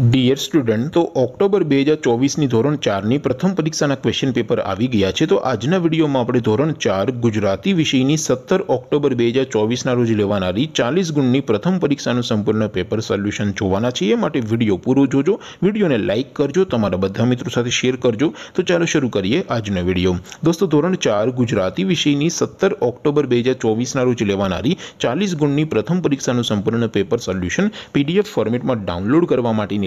dear student તો October બે હજાર ચોવીસની ધોરણ ચારની પ્રથમ પરીક્ષાના ક્વેશ્ચન પેપર આવી ગયા છે તો આજના વિડીયોમાં આપણે ધોરણ ચાર ગુજરાતી વિષયની સત્તર ઓક્ટોબર બે હજાર ચોવીસના રોજ લેવાનારી ચાલીસ ગુણની પ્રથમ પરીક્ષાનું સંપૂર્ણ પેપર સોલ્યુશન જોવાના છીએ એ માટે વિડીયો પૂરો જોજો વિડીયોને લાઇક કરજો તમારા બધા મિત્રો સાથે શેર કરજો તો ચાલો શરૂ કરીએ આજનો વિડીયો દોસ્તો ધોરણ ચાર ગુજરાતી વિષયની સત્તર ઓક્ટોબર બે હજાર ચોવીસના રોજ લેવાનારી ચાલીસ ગુણની પ્રથમ પરીક્ષાનું સંપૂર્ણ પેપર સોલ્યુશન પીડીએફ ફોર્મેટમાં ડાઉનલોડ કરવા માટેની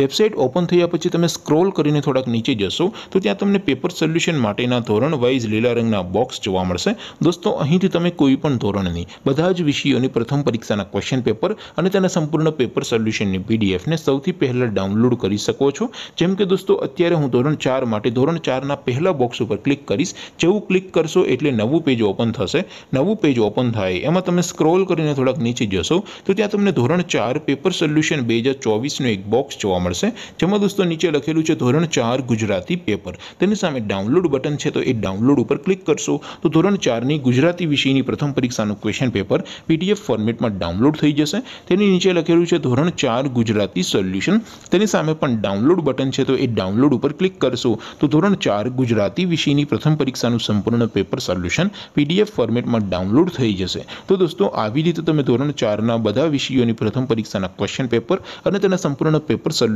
વેબસાઇટ ઓપન થયા પછી તમે સ્ક્રોલ કરીને થોડાક નીચે જશો તો ત્યાં તમને પેપર સોલ્યુશન માટેના ધોરણ વાઇઝ લીલા રંગના બોક્સ જોવા મળશે દોસ્તો અહીંથી તમે કોઈ પણ ધોરણની બધા જ વિષયોની પ્રથમ પરીક્ષાના ક્વેશ્ચન પેપર અને તેના સંપૂર્ણ પેપર સોલ્યુશનની પીડીએફને સૌથી પહેલાં ડાઉનલોડ કરી શકો છો જેમ કે દોસ્તો અત્યારે હું ધોરણ ચાર માટે ધોરણ ચારના પહેલા બોક્સ ઉપર ક્લિક કરીશ જેવું ક્લિક કરશો એટલે નવું પેજ ઓપન થશે નવું પેજ ઓપન થાય એમાં તમે સ્ક્રોલ કરીને થોડાક નીચે જશો તો ત્યાં તમને ધોરણ ચાર પેપર સોલ્યુશન બે હજાર ચોવીસનો એક બોક્સ જોવા મળશે મળશે જેમ હું દોસ્તો નીચે લખેલું છે ધોરણ 4 ગુજરાતી પેપર તેની સામે ડાઉનલોડ બટન છે તો એ ડાઉનલોડ ઉપર ક્લિક કરશો તો ધોરણ 4 ની ગુજરાતી વિષયની પ્રથમ પરીક્ષા નું ક્વેશ્ચન પેપર પીડીએફ ફોર્મેટમાં ડાઉનલોડ થઈ જશે તેની નીચે લખેલું છે ધોરણ 4 ગુજરાતી સોલ્યુશન તેની સામે પણ ડાઉનલોડ બટન છે તો એ ડાઉનલોડ ઉપર ક્લિક કરશો તો ધોરણ 4 ગુજરાતી વિષયની પ્રથમ પરીક્ષા નું સંપૂર્ણ પેપર સોલ્યુશન પીડીએફ ફોર્મેટમાં ડાઉનલોડ થઈ જશે તો દોસ્તો આવી રીતે તમે ધોરણ 4 ના બધા વિષયો ની પ્રથમ પરીક્ષા ના ક્વેશ્ચન પેપર અને તેના સંપૂર્ણના પેપર સોલ્યુશન